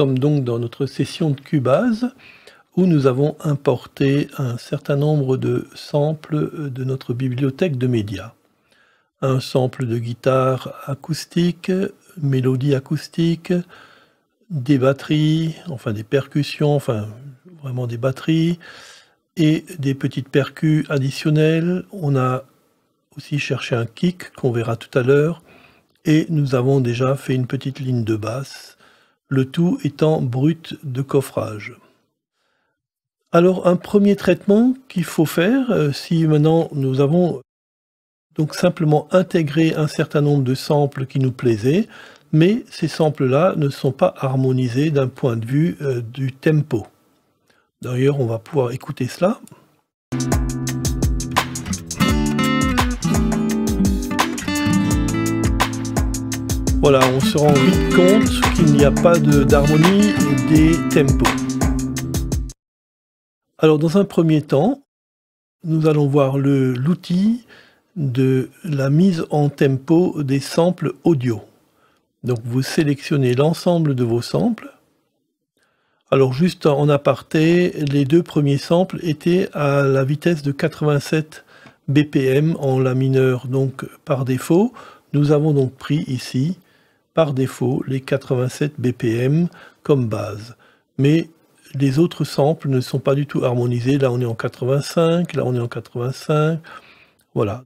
sommes donc dans notre session de Cubase où nous avons importé un certain nombre de samples de notre bibliothèque de médias. Un sample de guitare acoustique, mélodie acoustique, des batteries, enfin des percussions, enfin vraiment des batteries, et des petites percus additionnelles. On a aussi cherché un kick qu'on verra tout à l'heure, et nous avons déjà fait une petite ligne de basse le tout étant brut de coffrage. Alors un premier traitement qu'il faut faire, euh, si maintenant nous avons donc simplement intégré un certain nombre de samples qui nous plaisaient, mais ces samples-là ne sont pas harmonisés d'un point de vue euh, du tempo. D'ailleurs, on va pouvoir écouter cela. Voilà, on se rend vite compte qu'il n'y a pas d'harmonie des tempos. Alors dans un premier temps, nous allons voir l'outil de la mise en tempo des samples audio. Donc vous sélectionnez l'ensemble de vos samples. Alors juste en aparté, les deux premiers samples étaient à la vitesse de 87 BPM en la mineure, donc par défaut. Nous avons donc pris ici par défaut les 87 BPM comme base. Mais les autres samples ne sont pas du tout harmonisés. Là, on est en 85, là, on est en 85. Voilà.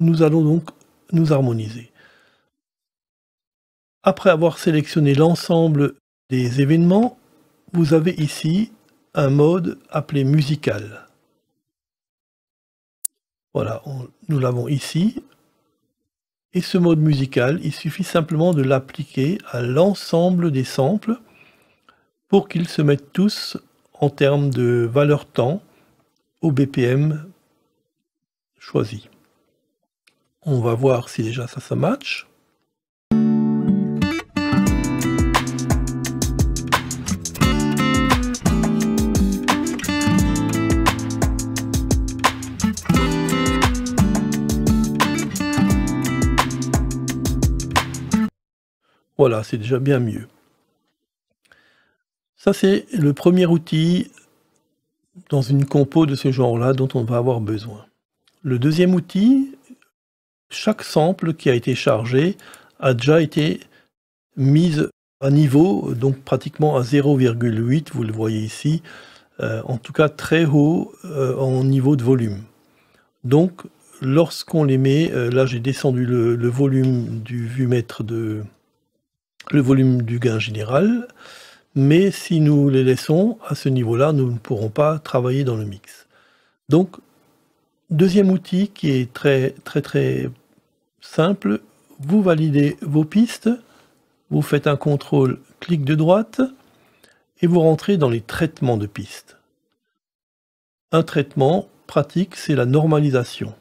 Nous allons donc nous harmoniser. Après avoir sélectionné l'ensemble des événements, vous avez ici un mode appelé musical. Voilà, nous l'avons ici. Et ce mode musical, il suffit simplement de l'appliquer à l'ensemble des samples pour qu'ils se mettent tous en termes de valeur temps au BPM choisi. On va voir si déjà ça, ça match. Voilà, c'est déjà bien mieux. Ça, c'est le premier outil dans une compo de ce genre-là dont on va avoir besoin. Le deuxième outil, chaque sample qui a été chargé a déjà été mise à niveau, donc pratiquement à 0,8, vous le voyez ici, euh, en tout cas très haut euh, en niveau de volume. Donc lorsqu'on les met, euh, là j'ai descendu le, volume du vumètre mètre de, le volume du gain général, mais si nous les laissons à ce niveau-là, nous ne pourrons pas travailler dans le mix. Donc, deuxième outil qui est très très très simple, vous validez vos pistes, vous faites un contrôle clic de droite et vous rentrez dans les traitements de pistes. Un traitement pratique, c'est la normalisation.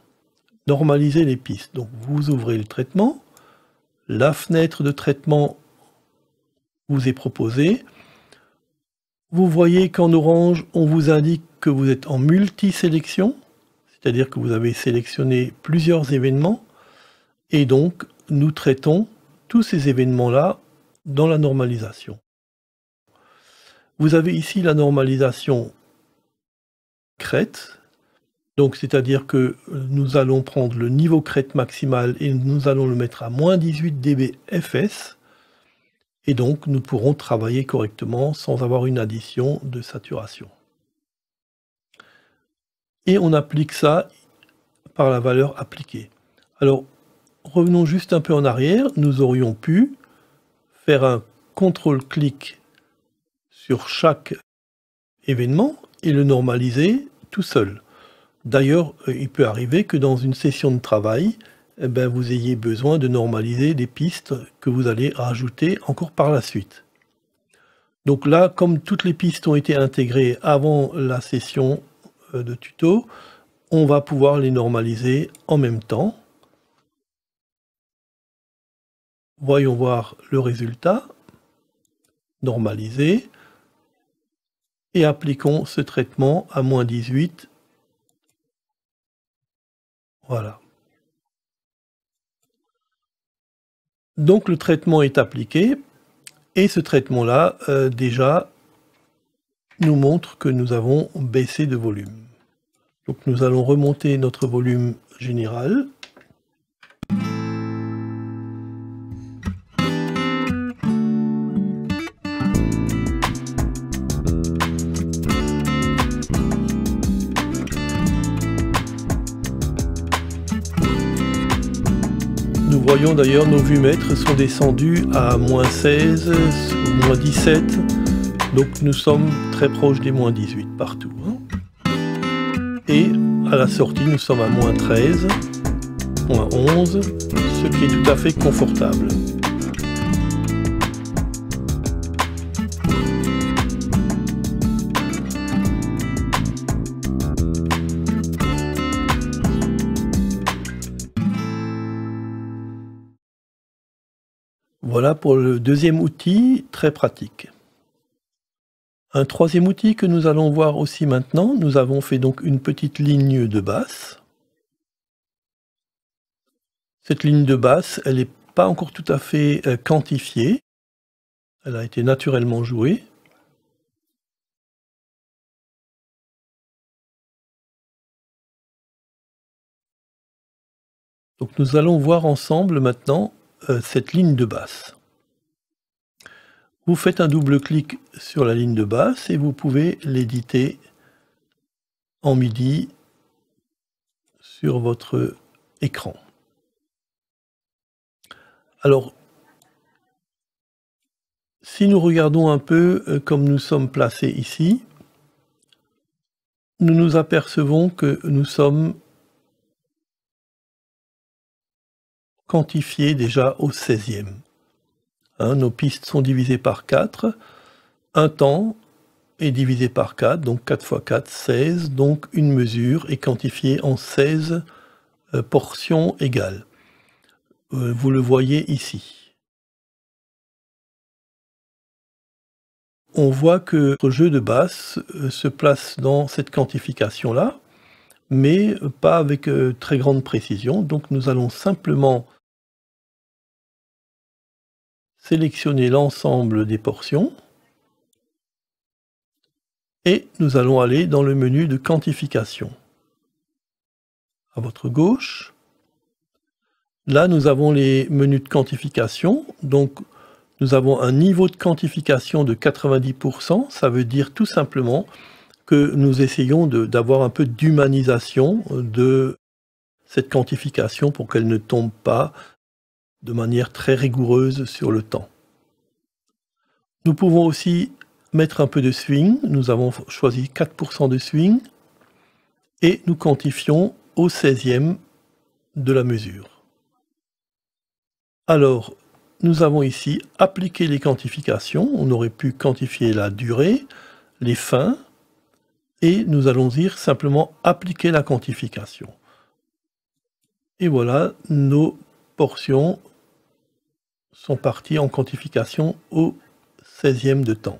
Normaliser les pistes. Donc vous ouvrez le traitement, la fenêtre de traitement vous est proposé. Vous voyez qu'en orange, on vous indique que vous êtes en multi-sélection, c'est-à-dire que vous avez sélectionné plusieurs événements, et donc nous traitons tous ces événements-là dans la normalisation. Vous avez ici la normalisation crête, donc c'est-à-dire que nous allons prendre le niveau crête maximal et nous allons le mettre à moins 18 dBFS et donc nous pourrons travailler correctement sans avoir une addition de saturation. Et on applique ça par la valeur appliquée. Alors, revenons juste un peu en arrière. Nous aurions pu faire un contrôle-clic sur chaque événement et le normaliser tout seul. D'ailleurs, euh, il peut arriver que dans une session de travail, eh ben, vous ayez besoin de normaliser des pistes que vous allez rajouter encore par la suite. Donc là, comme toutes les pistes ont été intégrées avant la session euh, de tuto, on va pouvoir les normaliser en même temps. Voyons voir le résultat. Normaliser. Et appliquons ce traitement à moins 18. Voilà. Donc le traitement est appliqué et ce traitement-là, euh, déjà, nous montre que nous avons baissé de volume. Donc nous allons remonter notre volume général d'ailleurs, nos vumètres sont descendus à moins 16, moins 17. Donc nous sommes très proches des moins 18 partout. Hein. Et à la sortie, nous sommes à moins 13, moins 11, ce qui est tout à fait confortable. Voilà pour le deuxième outil très pratique. Un troisième outil que nous allons voir aussi maintenant, nous avons fait donc une petite ligne de basse. Cette ligne de basse, elle n'est pas encore tout à fait euh, quantifiée. Elle a été naturellement jouée. Donc nous allons voir ensemble maintenant euh, cette ligne de basse. Vous faites un double clic sur la ligne de basse et vous pouvez l'éditer en MIDI sur votre écran. Alors, si nous regardons un peu euh, comme nous sommes placés ici, nous nous apercevons que nous sommes quantifié déjà au 16e. Hein, nos pistes sont divisées par 4. Un temps est divisé par 4, donc 4 fois 4, 16. Donc une mesure est quantifiée en 16 euh, portions égales. Euh, vous le voyez ici. On voit que notre jeu de basse euh, se place dans cette quantification-là, mais pas avec très grande précision. Donc nous allons simplement sélectionner l'ensemble des portions et nous allons aller dans le menu de quantification. À votre gauche, là nous avons les menus de quantification, donc nous avons un niveau de quantification de 90%, ça veut dire tout simplement que nous essayons d'avoir un peu d'humanisation de cette quantification pour qu'elle ne tombe pas de manière très rigoureuse sur le temps. Nous pouvons aussi mettre un peu de swing. Nous avons choisi 4% de swing et nous quantifions au 16e de la mesure. Alors, nous avons ici appliqué les quantifications. On aurait pu quantifier la durée, les fins, et nous allons dire simplement appliquer la quantification. Et voilà, nos portions sont partis en quantification au 16e de temps.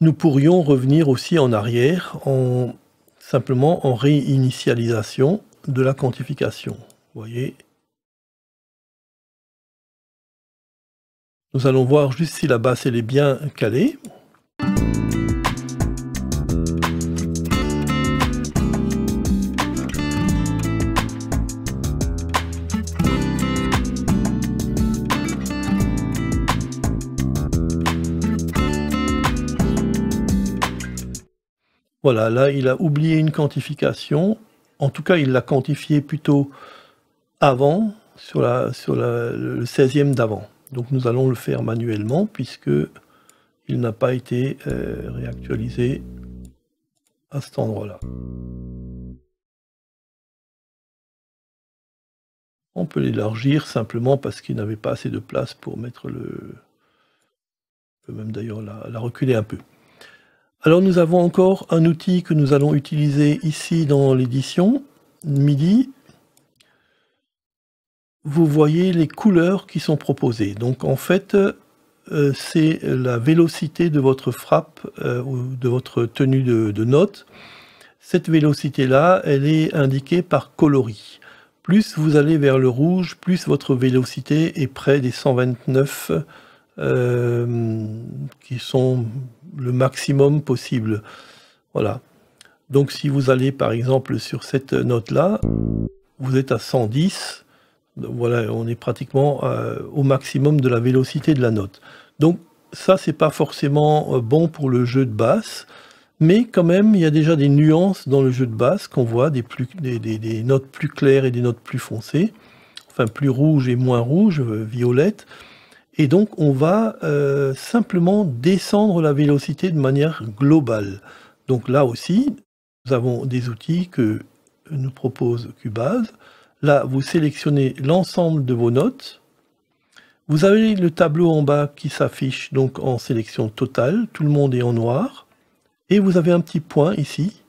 Nous pourrions revenir aussi en arrière en simplement en réinitialisation de la quantification. Vous voyez Nous allons voir juste si la basse elle est bien calée. Voilà, là, il a oublié une quantification. En tout cas, il l'a quantifié plutôt avant, sur, le 16e d'avant. Donc nous allons le faire manuellement, puisque il n'a pas été euh, réactualisé à cet endroit-là. On peut l'élargir simplement parce qu'il n'avait pas assez de place pour mettre le... On peut même d'ailleurs la reculer un peu. Alors nous avons encore un outil que nous allons utiliser ici dans l'édition, MIDI. Vous voyez les couleurs qui sont proposées. Donc en fait, euh, c'est la vélocité de votre frappe euh, ou de votre tenue de, note. Cette vélocité-là, elle est indiquée par coloris. Plus vous allez vers le rouge, plus votre vélocité est près des 129 euh, qui sont le maximum possible. Voilà. Donc si vous allez par exemple sur cette note-là, vous êtes à 110. voilà, on est pratiquement euh, au maximum de la vélocité de la note. Donc ça, c'est pas forcément euh, bon pour le jeu de basse, mais quand même, il y a déjà des nuances dans le jeu de basse qu'on voit, des, plus, des, notes plus claires et des notes plus foncées, enfin plus rouges et moins rouges, violettes. Et donc, on va euh, simplement descendre la vélocité de manière globale. Donc là aussi, nous avons des outils que nous propose Cubase. Là, vous sélectionnez l'ensemble de vos notes. Vous avez le tableau en bas qui s'affiche donc en sélection totale. Tout le monde est en noir. Et vous avez un petit point ici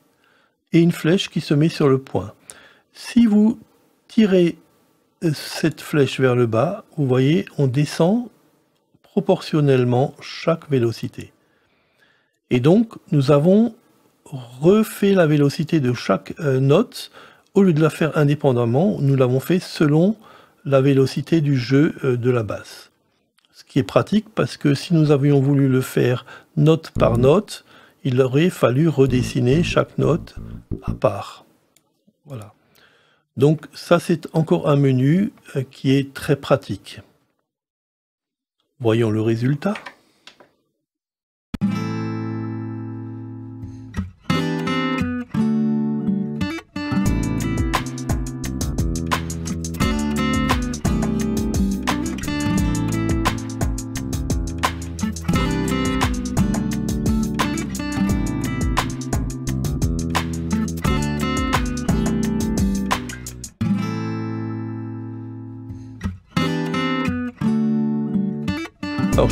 et une flèche qui se met sur le point. Si vous tirez cette flèche vers le bas, vous voyez, on descend proportionnellement chaque vélocité. Et donc, nous avons refait la vélocité de chaque euh, note. Au lieu de la faire indépendamment, nous l'avons fait selon la vélocité du jeu euh, de la basse. Ce qui est pratique parce que si nous avions voulu le faire note par note, il aurait fallu redessiner chaque note à part. Voilà. Donc ça, c'est encore un menu euh, qui est très pratique. Voyons le résultat.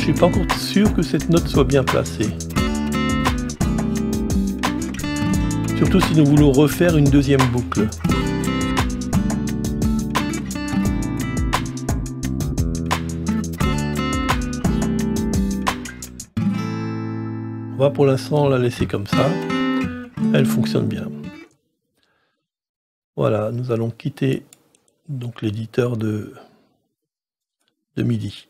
je suis pas encore sûr que cette note soit bien placée. Surtout si nous voulons refaire une deuxième boucle. On va pour l'instant la laisser comme ça. Elle fonctionne bien. Voilà, nous allons quitter donc l'éditeur de, de MIDI.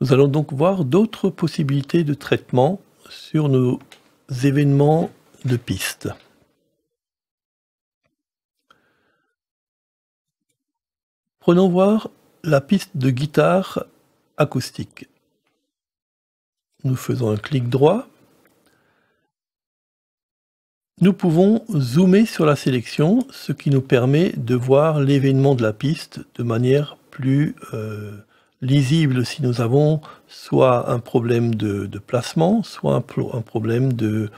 Nous allons donc voir d'autres possibilités de traitement sur nos événements de piste. Prenons voir la piste de guitare acoustique. Nous faisons un clic droit. Nous pouvons zoomer sur la sélection, ce qui nous permet de voir l'événement de la piste de manière plus euh, lisible si nous avons soit un problème de, placement, soit un, problème de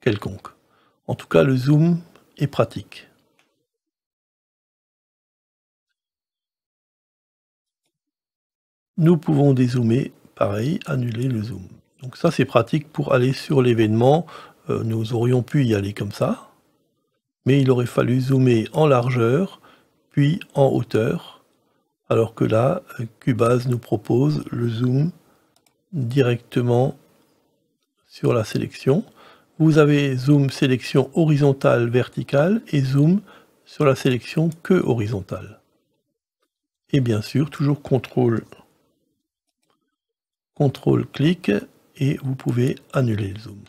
quelconque. En tout cas, le zoom est pratique. Nous pouvons dézoomer, pareil, annuler le zoom. Donc ça, c'est pratique pour aller sur l'événement. Euh, nous aurions pu y aller comme ça, mais il aurait fallu zoomer en largeur, puis en hauteur, alors que là, Cubase nous propose le zoom directement sur la sélection. Vous avez zoom sélection horizontale, verticale et zoom sur la sélection que horizontale. Et bien sûr, toujours contrôle, contrôle clic et vous pouvez annuler le zoom.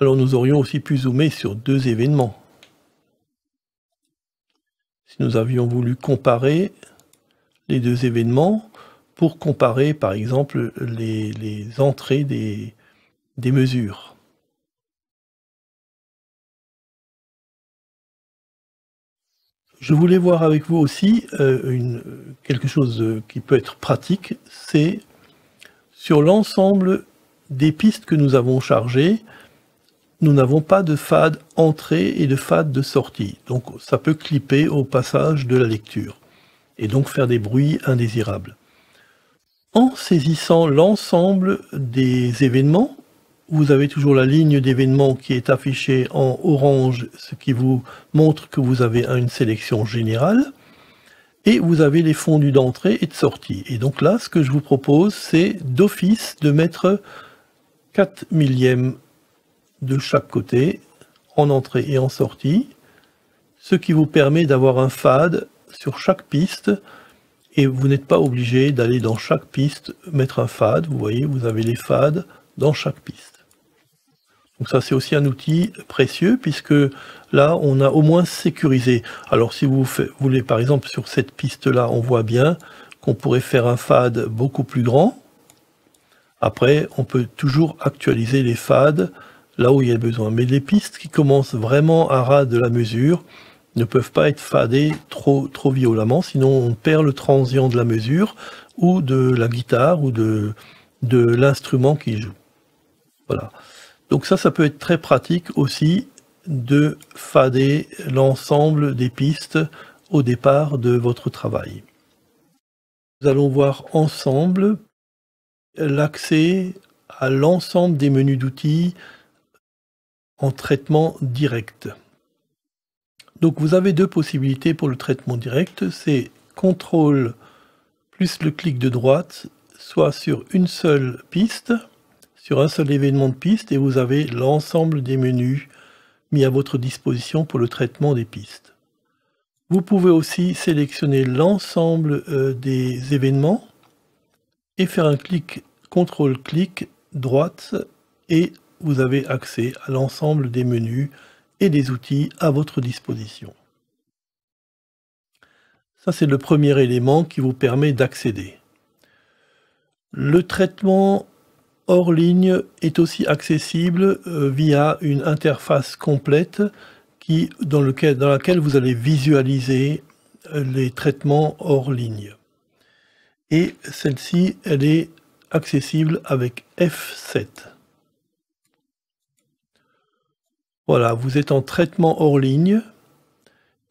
Alors nous aurions aussi pu zoomer sur deux événements. Si nous avions voulu comparer les deux événements pour comparer, par exemple, les, entrées des, mesures. Je voulais voir avec vous aussi euh, quelque chose euh, qui peut être pratique, c'est sur l'ensemble des pistes que nous avons chargées, nous n'avons pas de fade entrée et de fade de sortie. Donc ça peut clipper au passage de la lecture et donc faire des bruits indésirables. En saisissant l'ensemble des événements, vous avez toujours la ligne d'événements qui est affichée en orange, ce qui vous montre que vous avez une sélection générale. Et vous avez les fondus d'entrée et de sortie. Et donc là, ce que je vous propose, c'est d'office de mettre 4 millièmes de chaque côté, en entrée et en sortie, ce qui vous permet d'avoir un fade sur chaque piste, et vous n'êtes pas obligé d'aller dans chaque piste mettre un fade, vous voyez, vous avez les fades dans chaque piste. Donc ça c'est aussi un outil précieux puisque là on a au moins sécurisé. Alors si vous voulez par exemple sur cette piste là on voit bien qu'on pourrait faire un fade beaucoup plus grand. Après on peut toujours actualiser les fades là où il y a besoin. Mais les pistes qui commencent vraiment à ras de la mesure ne peuvent pas être fadées trop, trop violemment, sinon on perd le transient de la mesure ou de la guitare ou de, de l'instrument qui joue. Voilà. Donc ça, ça peut être très pratique aussi de fader l'ensemble des pistes au départ de votre travail. Nous allons voir ensemble l'accès à l'ensemble des menus d'outils en traitement direct. Donc vous avez deux possibilités pour le traitement direct, c'est contrôle plus le clic de droite, soit sur une seule piste, sur un seul événement de piste, et vous avez l'ensemble des menus mis à votre disposition pour le traitement des pistes. Vous pouvez aussi sélectionner l'ensemble euh, des événements et faire un clic, contrôle-clic, droite, et vous avez accès à l'ensemble des menus et des outils à votre disposition. Ça, c'est le premier élément qui vous permet d'accéder. Le traitement hors ligne est aussi accessible euh, via une interface complète qui, dans, dans laquelle vous allez visualiser euh, les traitements hors ligne. Et celle-ci, elle est accessible avec F7. Voilà, vous êtes en traitement hors ligne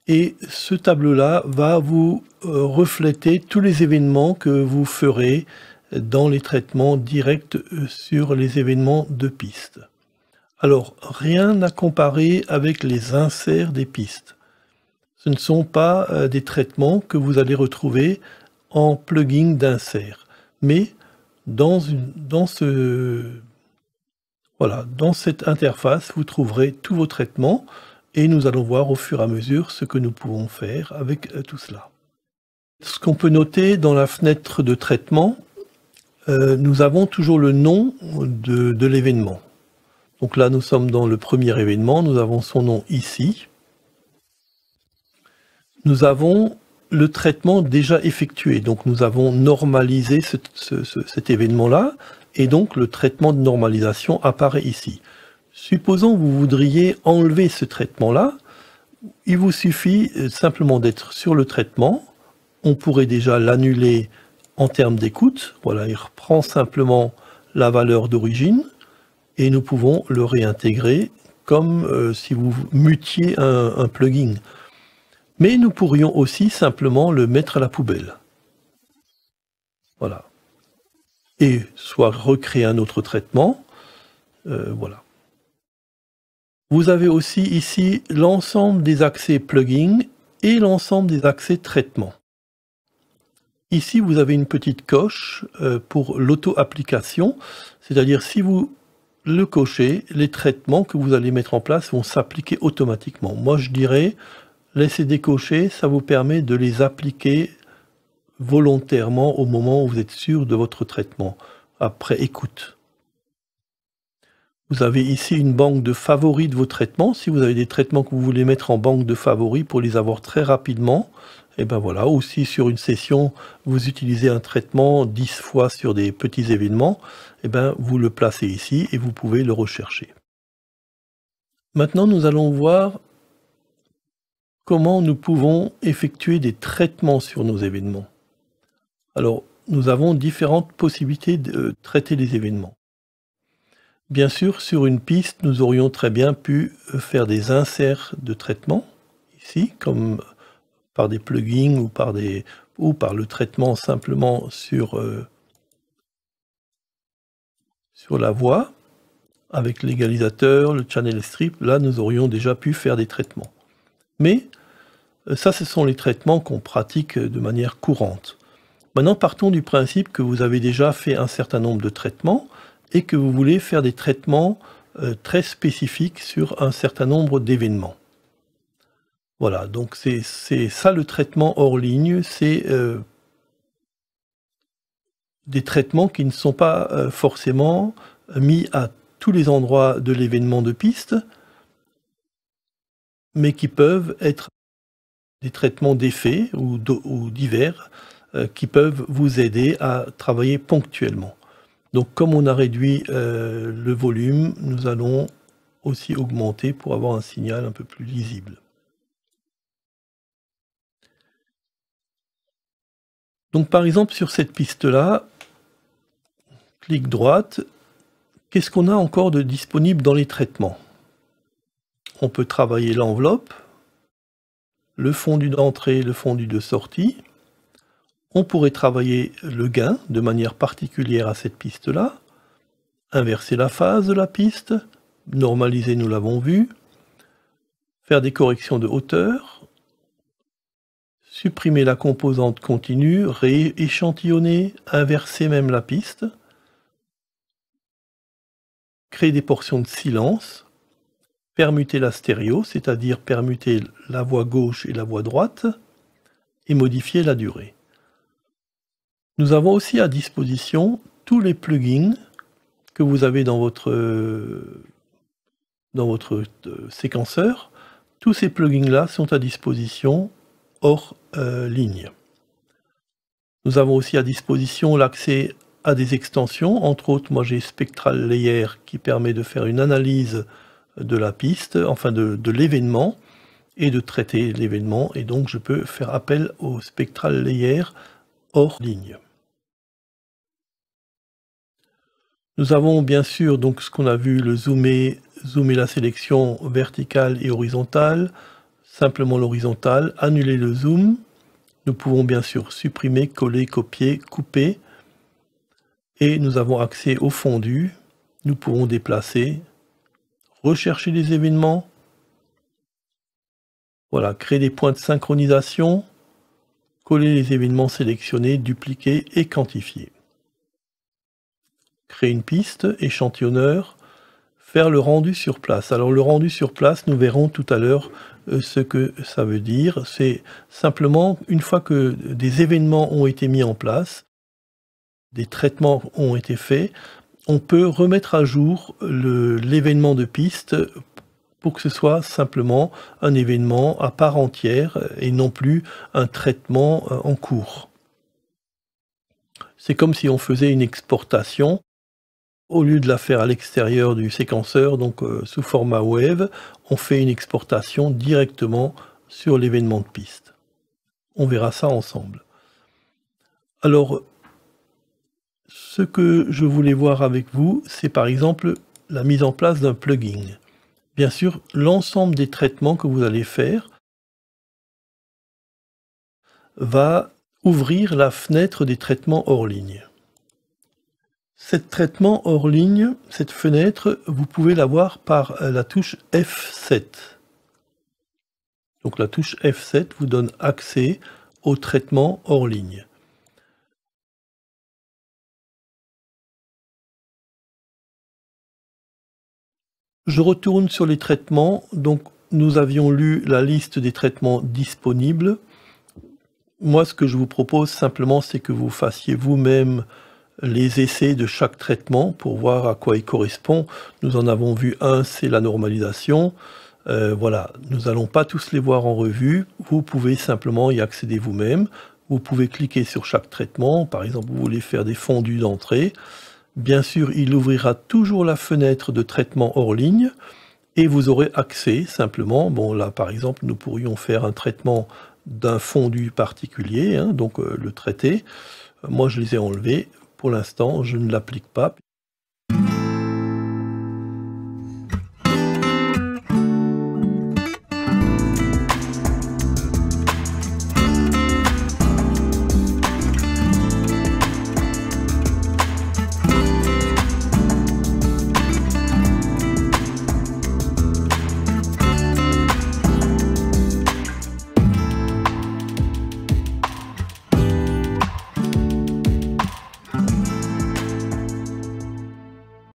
et ce tableau-là va vous euh, refléter tous les événements que vous ferez dans les traitements directs euh, sur les événements de piste. Alors, rien à comparer avec les inserts des pistes. Ce ne sont pas euh, des traitements que vous allez retrouver en plugin d'insert, mais dans, une, dans ce voilà, dans cette interface, vous trouverez tous vos traitements et nous allons voir au fur et à mesure ce que nous pouvons faire avec euh, tout cela. Ce qu'on peut noter dans la fenêtre de traitement, euh, nous avons toujours le nom de, de l'événement. Donc là, nous sommes dans le premier événement, nous avons son nom ici. Nous avons le traitement déjà effectué. Donc nous avons normalisé cet événement-là, et donc le traitement de normalisation apparaît ici. Supposons que vous voudriez enlever ce traitement-là, il vous suffit euh, simplement d'être sur le traitement, on pourrait déjà l'annuler en termes d'écoute, voilà, il reprend simplement la valeur d'origine, et nous pouvons le réintégrer comme euh, si vous mutiez un plugin mais nous pourrions aussi simplement le mettre à la poubelle. Voilà. Et soit recréer un autre traitement. Euh, voilà. Vous avez aussi ici l'ensemble des accès plugin et l'ensemble des accès traitement. Ici, vous avez une petite coche euh, pour l'auto-application, c'est-à-dire si vous le cochez, les traitements que vous allez mettre en place vont s'appliquer automatiquement. Moi, je dirais laissez décocher, ça vous permet de les appliquer volontairement au moment où vous êtes sûr de votre traitement, après écoute. Vous avez ici une banque de favoris de vos traitements. Si vous avez des traitements que vous voulez mettre en banque de favoris pour les avoir très rapidement, et eh ben voilà, aussi sur une session, vous utilisez un traitement 10 fois sur des petits événements, et eh ben vous le placez ici et vous pouvez le rechercher. Maintenant, nous allons voir comment nous pouvons effectuer des traitements sur nos événements. Alors, nous avons différentes possibilités de euh, traiter les événements. Bien sûr, sur une piste, nous aurions très bien pu euh, faire des inserts de traitement, ici, comme euh, par des plugins ou par, le traitement simplement sur, sur la voie, avec l'égalisateur, le channel strip, là nous aurions déjà pu faire des traitements. Mais euh, ça, ce sont les traitements qu'on pratique euh, de manière courante. Maintenant, partons du principe que vous avez déjà fait un certain nombre de traitements et que vous voulez faire des traitements euh, très spécifiques sur un certain nombre d'événements. Voilà, donc c'est ça le traitement hors ligne, c'est des traitements qui ne sont pas forcément mis à tous les endroits de l'événement de piste, mais qui peuvent être des traitements d'effet ou, divers euh, qui peuvent vous aider à travailler ponctuellement. Donc comme on a réduit euh, le volume, nous allons aussi augmenter pour avoir un signal un peu plus lisible. Donc par exemple sur cette piste-là, clic droite, qu'est-ce qu'on a encore de disponible dans les traitements on peut travailler l'enveloppe, le fondu d'entrée, le fondu de sortie. On pourrait travailler le gain de manière particulière à cette piste-là, inverser la phase de la piste, normaliser, nous l'avons vu, faire des corrections de hauteur, supprimer la composante continue, rééchantillonner, inverser même la piste, créer des portions de silence, permuter la stéréo, c'est-à-dire permuter la voie gauche et la voie droite, et modifier la durée. Nous avons aussi à disposition tous les plugins que vous avez dans votre, dans votre euh, séquenceur. Tous ces plugins-là sont à disposition hors euh, ligne. Nous avons aussi à disposition l'accès à des extensions. Entre autres, moi j'ai Spectral Layer qui permet de faire une analyse de la piste, enfin de, l'événement, et de traiter l'événement, et donc je peux faire appel au spectral layer hors ligne. Nous avons bien sûr donc ce qu'on a vu, le zoomer, zoomer la sélection verticale et horizontale, simplement l'horizontale, annuler le zoom. Nous pouvons bien sûr supprimer, coller, copier, couper. Et nous avons accès au fondu. Nous pouvons déplacer, rechercher des événements, voilà, créer des points de synchronisation, coller les événements sélectionnés, dupliquer et quantifier. Créer une piste, échantillonneur, faire le rendu sur place. Alors le rendu sur place, nous verrons tout à l'heure euh, ce que ça veut dire. C'est simplement une fois que des événements ont été mis en place, des traitements ont été faits, on peut remettre à jour l'événement de piste pour que ce soit simplement un événement à part entière et non plus un traitement euh, en cours. C'est comme si on faisait une exportation. Au lieu de la faire à l'extérieur du séquenceur, donc euh, sous format wave, on fait une exportation directement sur l'événement de piste. On verra ça ensemble. Alors, ce que je voulais voir avec vous, c'est par exemple la mise en place d'un plugin. Bien sûr, l'ensemble des traitements que vous allez faire va ouvrir la fenêtre des traitements hors ligne. Cet traitement hors ligne, cette fenêtre, vous pouvez voir par euh, la touche F7. Donc la touche F7 vous donne accès au traitement hors ligne. Je retourne sur les traitements. Donc, nous avions lu la liste des traitements disponibles. Moi, ce que je vous propose simplement, c'est que vous fassiez vous-même les essais de chaque traitement pour voir à quoi il correspond. Nous en avons vu un, c'est la normalisation. Euh, voilà, nous n'allons pas tous les voir en revue. Vous pouvez simplement y accéder vous-même. Vous pouvez cliquer sur chaque traitement. Par exemple, vous voulez faire des fondus d'entrée. Bien sûr, il ouvrira toujours la fenêtre de traitement hors ligne et vous aurez accès simplement, bon là par exemple nous pourrions faire un traitement d'un fondu particulier, hein, donc euh, le traiter. Moi je les ai enlevés, pour l'instant je ne l'applique pas.